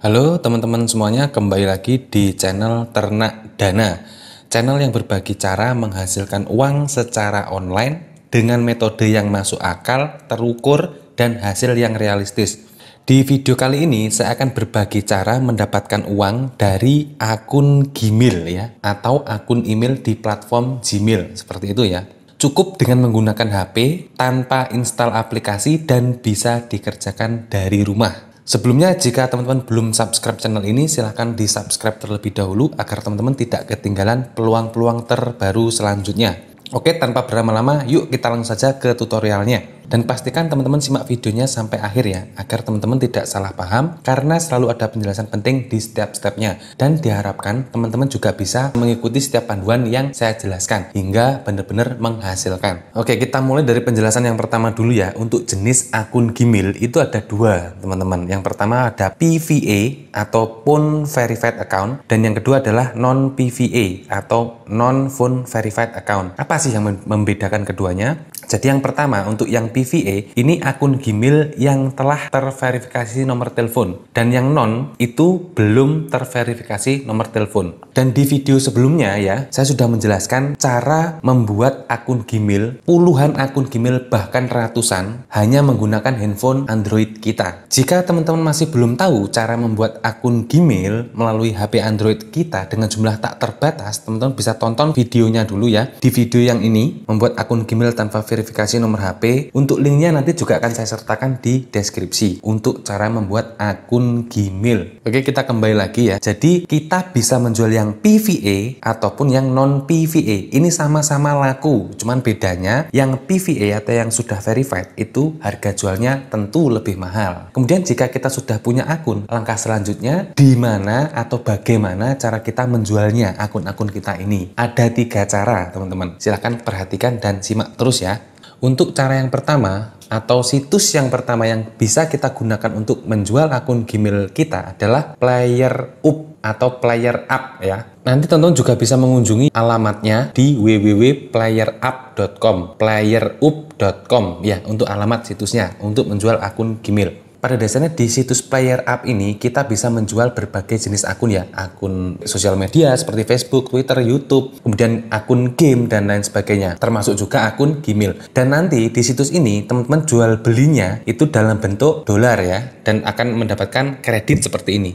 Halo teman-teman semuanya, kembali lagi di channel Ternak Dana. Channel yang berbagi cara menghasilkan uang secara online dengan metode yang masuk akal, terukur, dan hasil yang realistis. Di video kali ini saya akan berbagi cara mendapatkan uang dari akun Gmail ya atau akun email di platform Gmail seperti itu ya. Cukup dengan menggunakan HP tanpa install aplikasi dan bisa dikerjakan dari rumah. Sebelumnya, jika teman-teman belum subscribe channel ini, silahkan di-subscribe terlebih dahulu agar teman-teman tidak ketinggalan peluang-peluang terbaru selanjutnya. Oke, tanpa berlama-lama, yuk kita langsung saja ke tutorialnya. Dan pastikan teman-teman simak videonya sampai akhir ya, agar teman-teman tidak salah paham karena selalu ada penjelasan penting di setiap stepnya. Dan diharapkan teman-teman juga bisa mengikuti setiap panduan yang saya jelaskan hingga benar-benar menghasilkan. Oke, kita mulai dari penjelasan yang pertama dulu ya. Untuk jenis akun Gmail itu ada dua, teman-teman. Yang pertama ada PVA atau Phone Verified Account dan yang kedua adalah Non-PVA atau Non-Phone Verified Account. Apa sih yang membedakan keduanya? Jadi yang pertama untuk yang PVA TVA ini akun Gmail yang telah terverifikasi nomor telepon dan yang non itu belum terverifikasi nomor telepon. Dan di video sebelumnya ya, saya sudah menjelaskan cara membuat akun Gmail, puluhan akun Gmail bahkan ratusan hanya menggunakan handphone Android kita. Jika teman-teman masih belum tahu cara membuat akun Gmail melalui HP Android kita dengan jumlah tak terbatas, teman-teman bisa tonton videonya dulu ya. Di video yang ini membuat akun Gmail tanpa verifikasi nomor HP untuk untuk linknya nanti juga akan saya sertakan di deskripsi untuk cara membuat akun Gmail. Oke, kita kembali lagi ya. Jadi, kita bisa menjual yang PVA ataupun yang non-PVA. Ini sama-sama laku, cuman bedanya yang PVA atau yang sudah verified itu harga jualnya tentu lebih mahal. Kemudian jika kita sudah punya akun, langkah selanjutnya di mana atau bagaimana cara kita menjualnya akun-akun kita ini. Ada tiga cara, teman-teman. Silahkan perhatikan dan simak terus ya. Untuk cara yang pertama atau situs yang pertama yang bisa kita gunakan untuk menjual akun Gmail kita adalah Player Up atau Player Up ya. Nanti teman-teman juga bisa mengunjungi alamatnya di www.playerup.com, playerup.com ya untuk alamat situsnya untuk menjual akun Gmail pada dasarnya di situs player app ini kita bisa menjual berbagai jenis akun ya akun sosial media seperti Facebook, Twitter, YouTube kemudian akun game dan lain sebagainya termasuk juga akun Gmail dan nanti di situs ini teman-teman jual belinya itu dalam bentuk dolar ya dan akan mendapatkan kredit seperti ini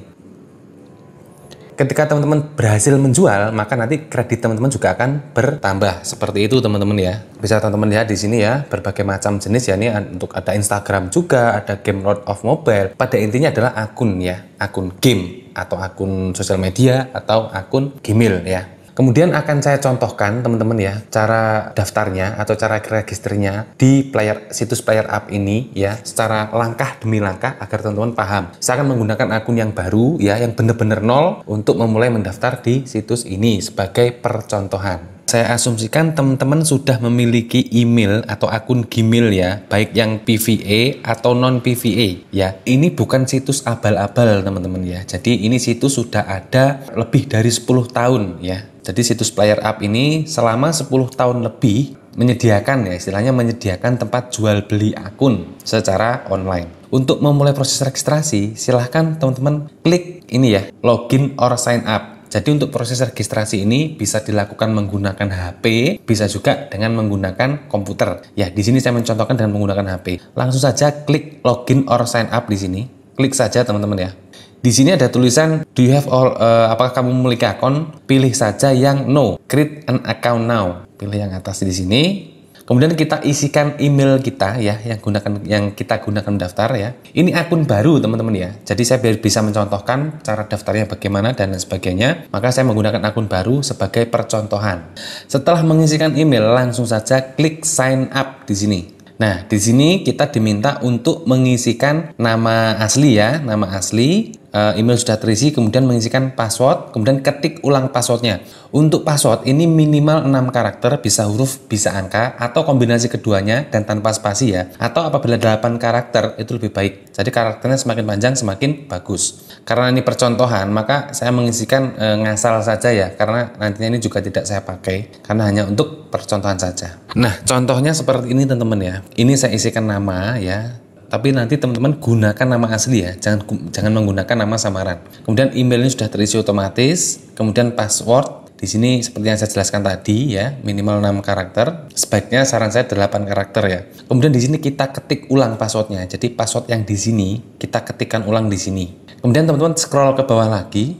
ketika teman-teman berhasil menjual, maka nanti kredit teman-teman juga akan bertambah. Seperti itu teman-teman ya. Bisa teman-teman lihat di sini ya, berbagai macam jenis ya. Ini untuk ada Instagram juga, ada game Lord of Mobile. Pada intinya adalah akun ya, akun game atau akun sosial media atau akun Gmail ya Kemudian akan saya contohkan teman-teman ya cara daftarnya atau cara registernya di player situs player app ini ya secara langkah demi langkah agar teman-teman paham. Saya akan menggunakan akun yang baru ya yang benar-benar nol untuk memulai mendaftar di situs ini sebagai percontohan. Saya asumsikan teman-teman sudah memiliki email atau akun Gmail ya, baik yang PVA atau non PVA ya. Ini bukan situs abal-abal teman-teman ya. Jadi ini situs sudah ada lebih dari 10 tahun ya. Jadi situs player Up ini selama 10 tahun lebih menyediakan ya istilahnya menyediakan tempat jual beli akun secara online. Untuk memulai proses registrasi, silahkan teman-teman klik ini ya, login or sign up. Jadi untuk proses registrasi ini bisa dilakukan menggunakan HP, bisa juga dengan menggunakan komputer. Ya, di sini saya mencontohkan dengan menggunakan HP. Langsung saja klik login or sign up di sini. Klik saja teman-teman ya. Di sini ada tulisan Do you have all? Uh, apakah kamu memiliki akun? Pilih saja yang No. Create an account now. Pilih yang atas di sini. Kemudian kita isikan email kita ya yang gunakan yang kita gunakan daftar ya. Ini akun baru teman-teman ya. Jadi saya biar bisa mencontohkan cara daftarnya bagaimana dan lain sebagainya. Maka saya menggunakan akun baru sebagai percontohan. Setelah mengisikan email langsung saja klik sign up di sini. Nah, di sini kita diminta untuk mengisikan nama asli ya, nama asli, Eh, email sudah terisi, kemudian mengisikan password, kemudian ketik ulang passwordnya. Untuk password ini minimal 6 karakter, bisa huruf, bisa angka, atau kombinasi keduanya dan tanpa spasi ya. Atau apabila 8 karakter itu lebih baik. Jadi karakternya semakin panjang semakin bagus. Karena ini percontohan, maka saya mengisikan e, ngasal saja ya, karena nantinya ini juga tidak saya pakai, karena hanya untuk percontohan saja. Nah, contohnya seperti ini teman-teman ya. Ini saya isikan nama ya, tapi nanti teman-teman gunakan nama asli ya, jangan jangan menggunakan nama samaran. Kemudian emailnya sudah terisi otomatis, kemudian password di sini seperti yang saya jelaskan tadi ya, minimal 6 karakter. Sebaiknya saran saya 8 karakter ya. Kemudian di sini kita ketik ulang passwordnya. Jadi password yang di sini kita ketikkan ulang di sini. Kemudian teman-teman scroll ke bawah lagi,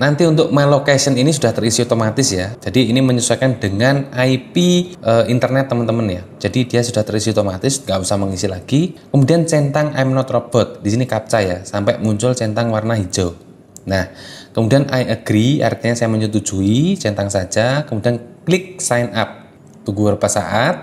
Nanti untuk my location ini sudah terisi otomatis ya. Jadi ini menyesuaikan dengan IP e, eh, internet teman-teman ya. Jadi dia sudah terisi otomatis, nggak usah mengisi lagi. Kemudian centang I'm not robot. Di sini captcha ya, sampai muncul centang warna hijau. Nah, kemudian I agree artinya saya menyetujui, centang saja, kemudian klik sign up. Tunggu beberapa saat.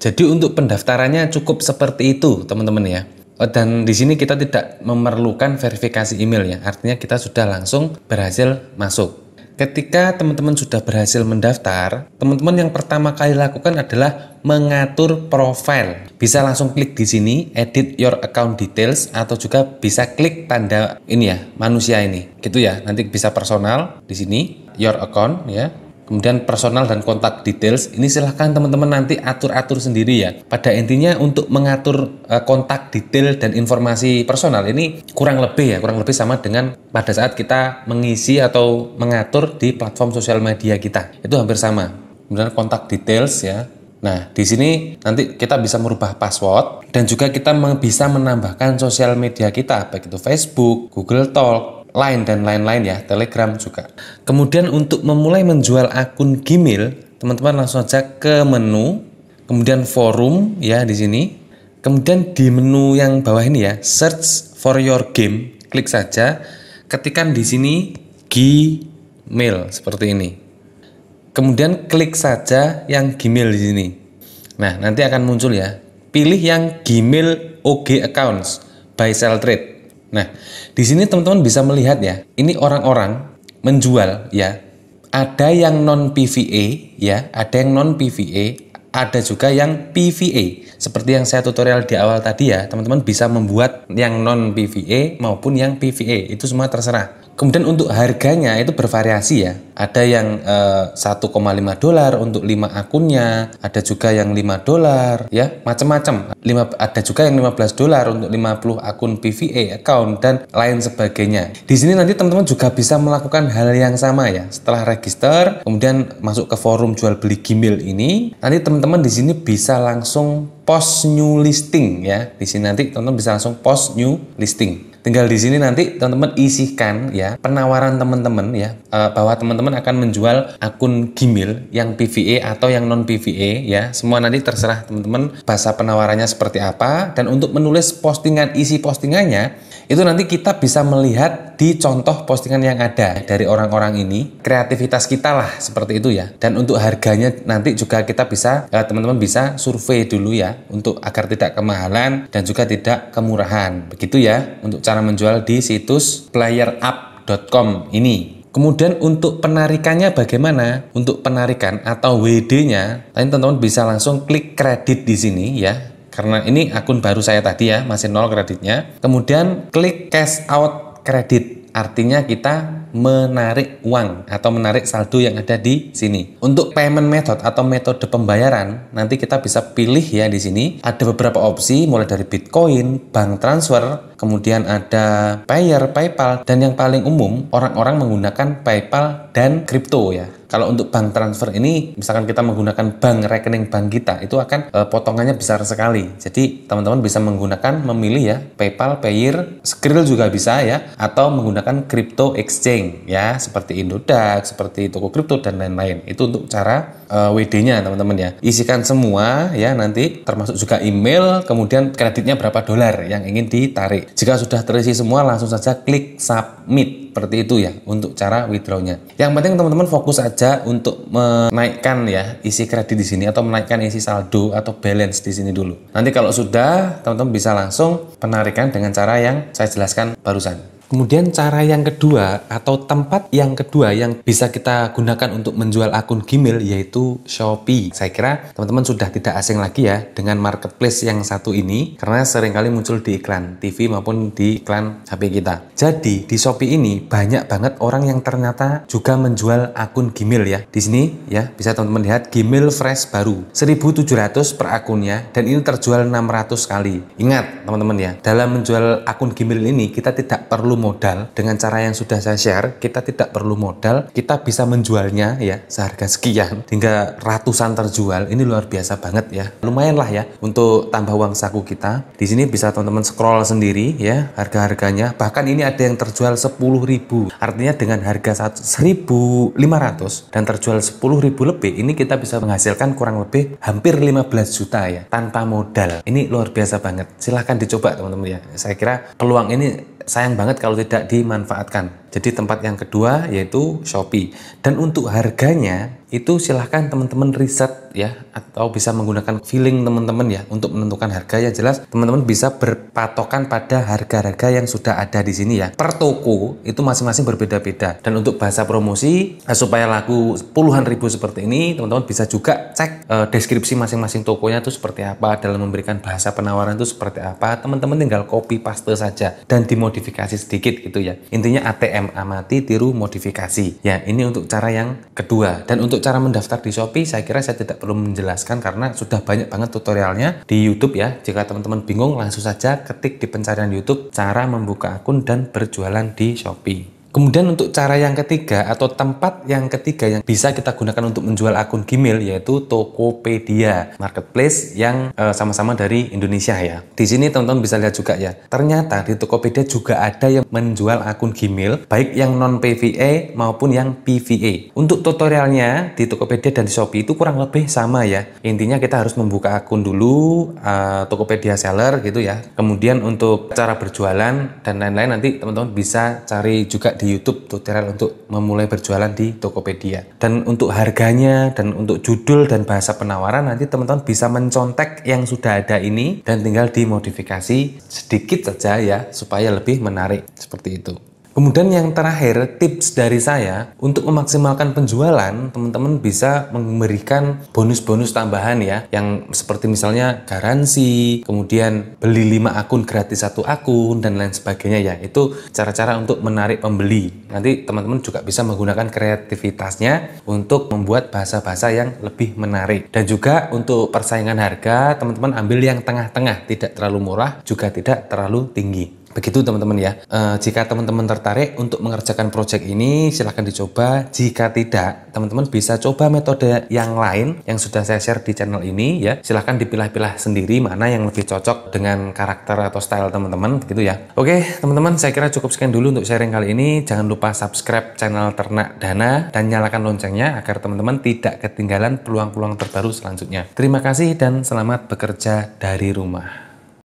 Jadi untuk pendaftarannya cukup seperti itu, teman-teman ya. Oh, dan di sini kita tidak memerlukan verifikasi email ya. Artinya kita sudah langsung berhasil masuk. Ketika teman-teman sudah berhasil mendaftar, teman-teman yang pertama kali lakukan adalah mengatur profil. Bisa langsung klik di sini edit your account details atau juga bisa klik tanda ini ya, manusia ini. Gitu ya. Nanti bisa personal di sini your account ya kemudian personal dan kontak details ini silahkan teman-teman nanti atur-atur sendiri ya pada intinya untuk mengatur eh, kontak detail dan informasi personal ini kurang lebih ya kurang lebih sama dengan pada saat kita mengisi atau mengatur di platform sosial media kita itu hampir sama kemudian kontak details ya Nah, di sini nanti kita bisa merubah password dan juga kita bisa menambahkan sosial media kita, baik itu Facebook, Google Talk, lain dan lain-lain ya, Telegram juga. Kemudian untuk memulai menjual akun Gmail, teman-teman langsung aja ke menu, kemudian forum ya di sini. Kemudian di menu yang bawah ini ya, search for your game, klik saja. Ketikan di sini Gmail seperti ini. Kemudian klik saja yang Gmail di sini. Nah, nanti akan muncul ya. Pilih yang Gmail OG accounts by Sell Trade. Nah, di sini teman-teman bisa melihat ya, ini orang-orang menjual ya. Ada yang non PVA ya, ada yang non PVA, ada juga yang PVA. Seperti yang saya tutorial di awal tadi ya, teman-teman bisa membuat yang non PVA maupun yang PVA, itu semua terserah. Kemudian untuk harganya itu bervariasi ya. Ada yang eh, 1,5 dolar untuk 5 akunnya, ada juga yang 5 dolar ya, macam-macam. ada juga yang 15 dolar untuk 50 akun PVA account dan lain sebagainya. Di sini nanti teman-teman juga bisa melakukan hal yang sama ya. Setelah register, kemudian masuk ke forum jual beli Gmail ini, nanti teman-teman di sini bisa langsung post new listing ya. Di sini nanti teman-teman bisa langsung post new listing. Tinggal di sini nanti teman-teman isikan ya penawaran teman-teman ya eh, bahwa teman-teman akan menjual akun Gmail yang PVE atau yang non PVE ya. Semua nanti terserah teman-teman bahasa penawarannya seperti apa dan untuk menulis postingan isi postingannya itu nanti kita bisa melihat di contoh postingan yang ada dari orang-orang ini. Kreativitas kita lah seperti itu ya. Dan untuk harganya nanti juga kita bisa eh, teman-teman bisa survei dulu ya untuk agar tidak kemahalan dan juga tidak kemurahan. Begitu ya untuk cara menjual di situs playerup.com ini. Kemudian untuk penarikannya bagaimana? Untuk penarikan atau WD-nya, teman-teman bisa langsung klik kredit di sini ya karena ini akun baru saya tadi ya, masih nol kreditnya. Kemudian klik cash out kredit, artinya kita menarik uang atau menarik saldo yang ada di sini. Untuk payment method atau metode pembayaran, nanti kita bisa pilih ya di sini. Ada beberapa opsi mulai dari Bitcoin, bank transfer, kemudian ada Payer, PayPal, dan yang paling umum orang-orang menggunakan PayPal dan crypto ya. Kalau untuk bank transfer ini, misalkan kita menggunakan bank rekening bank kita, itu akan e, potongannya besar sekali. Jadi teman-teman bisa menggunakan memilih ya PayPal, Payeer, Skrill juga bisa ya, atau menggunakan crypto exchange trading ya seperti Indodax, seperti toko kripto dan lain-lain. Itu untuk cara uh, eh, WD-nya teman-teman ya. Isikan semua ya nanti termasuk juga email, kemudian kreditnya berapa dolar yang ingin ditarik. Jika sudah terisi semua langsung saja klik submit seperti itu ya untuk cara withdrawnya. Yang penting teman-teman fokus aja untuk menaikkan ya isi kredit di sini atau menaikkan isi saldo atau balance di sini dulu. Nanti kalau sudah teman-teman bisa langsung penarikan dengan cara yang saya jelaskan barusan. Kemudian cara yang kedua atau tempat yang kedua yang bisa kita gunakan untuk menjual akun Gmail yaitu Shopee. Saya kira teman-teman sudah tidak asing lagi ya dengan marketplace yang satu ini karena seringkali muncul di iklan TV maupun di iklan HP kita. Jadi di Shopee ini banyak banget orang yang ternyata juga menjual akun Gmail ya. Di sini ya bisa teman-teman lihat Gmail Fresh baru 1700 per akunnya dan ini terjual 600 kali. Ingat teman-teman ya, dalam menjual akun Gmail ini kita tidak perlu modal dengan cara yang sudah saya share kita tidak perlu modal kita bisa menjualnya ya seharga sekian hingga ratusan terjual ini luar biasa banget ya lumayan lah ya untuk tambah uang saku kita di sini bisa teman-teman scroll sendiri ya harga-harganya bahkan ini ada yang terjual 10.000 artinya dengan harga 1.500 dan terjual 10.000 lebih ini kita bisa menghasilkan kurang lebih hampir 15 juta ya tanpa modal ini luar biasa banget silahkan dicoba teman-teman ya saya kira peluang ini sayang banget kalau tidak dimanfaatkan jadi tempat yang kedua yaitu Shopee. Dan untuk harganya itu silahkan teman-teman riset ya atau bisa menggunakan feeling teman-teman ya untuk menentukan harga ya jelas teman-teman bisa berpatokan pada harga-harga yang sudah ada di sini ya per toko itu masing-masing berbeda-beda dan untuk bahasa promosi eh, supaya laku puluhan ribu seperti ini teman-teman bisa juga cek e, deskripsi masing-masing tokonya itu seperti apa dalam memberikan bahasa penawaran itu seperti apa teman-teman tinggal copy paste saja dan dimodifikasi sedikit gitu ya intinya ATM DM amati, tiru, modifikasi. Ya, ini untuk cara yang kedua. Dan untuk cara mendaftar di Shopee, saya kira saya tidak perlu menjelaskan karena sudah banyak banget tutorialnya di YouTube ya. Jika teman-teman bingung, langsung saja ketik di pencarian YouTube cara membuka akun dan berjualan di Shopee. Kemudian untuk cara yang ketiga atau tempat yang ketiga yang bisa kita gunakan untuk menjual akun Gmail yaitu Tokopedia marketplace yang eh, sama-sama e, dari Indonesia ya. Di sini teman-teman bisa lihat juga ya. Ternyata di Tokopedia juga ada yang menjual akun Gmail baik yang non PVA e maupun yang PVA. E. Untuk tutorialnya di Tokopedia dan di Shopee itu kurang lebih sama ya. Intinya kita harus membuka akun dulu e, Tokopedia seller gitu ya. Kemudian untuk cara berjualan dan lain-lain nanti teman-teman bisa cari juga di YouTube tutorial untuk memulai berjualan di Tokopedia. Dan untuk harganya dan untuk judul dan bahasa penawaran nanti teman-teman bisa mencontek yang sudah ada ini dan tinggal dimodifikasi sedikit saja ya supaya lebih menarik seperti itu. Kemudian yang terakhir tips dari saya untuk memaksimalkan penjualan teman-teman bisa memberikan bonus-bonus tambahan ya yang seperti misalnya garansi, kemudian beli 5 akun gratis satu akun dan lain sebagainya ya. Itu cara-cara untuk menarik pembeli. Nanti teman-teman juga bisa menggunakan kreativitasnya untuk membuat bahasa-bahasa yang lebih menarik. Dan juga untuk persaingan harga teman-teman ambil yang tengah-tengah, tidak terlalu murah juga tidak terlalu tinggi. Begitu teman-teman ya. e, jika teman-teman tertarik untuk mengerjakan project ini, silahkan dicoba. Jika tidak, teman-teman bisa coba metode yang lain yang sudah saya share di channel ini ya. Silahkan dipilah-pilah sendiri mana yang lebih cocok dengan karakter atau style teman-teman gitu ya. Oke teman-teman, saya kira cukup sekian dulu untuk sharing kali ini. Jangan lupa subscribe channel Ternak Dana dan nyalakan loncengnya agar teman-teman tidak ketinggalan peluang-peluang terbaru selanjutnya. Terima kasih dan selamat bekerja dari rumah.